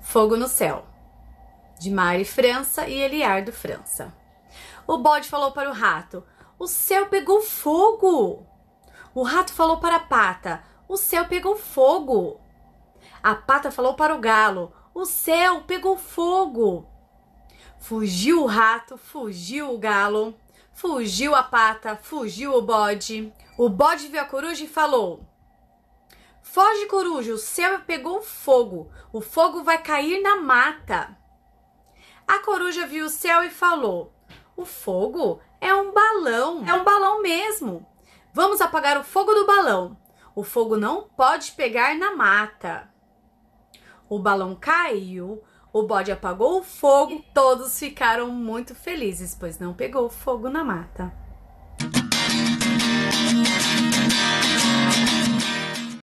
Fogo no Céu, de Mari França e Eliardo França. O bode falou para o rato: O céu pegou fogo! O rato falou para a pata: O céu pegou fogo! A pata falou para o galo: O céu pegou fogo! Fugiu o rato, fugiu o galo, fugiu a pata, fugiu o bode, o bode viu a coruja e falou: Foge, coruja, o céu pegou fogo, o fogo vai cair na mata. A coruja viu o céu e falou: O fogo é um balão, é um balão mesmo. Vamos apagar o fogo do balão. O fogo não pode pegar na mata. O balão caiu, o bode apagou o fogo todos ficaram muito felizes, pois não pegou fogo na mata.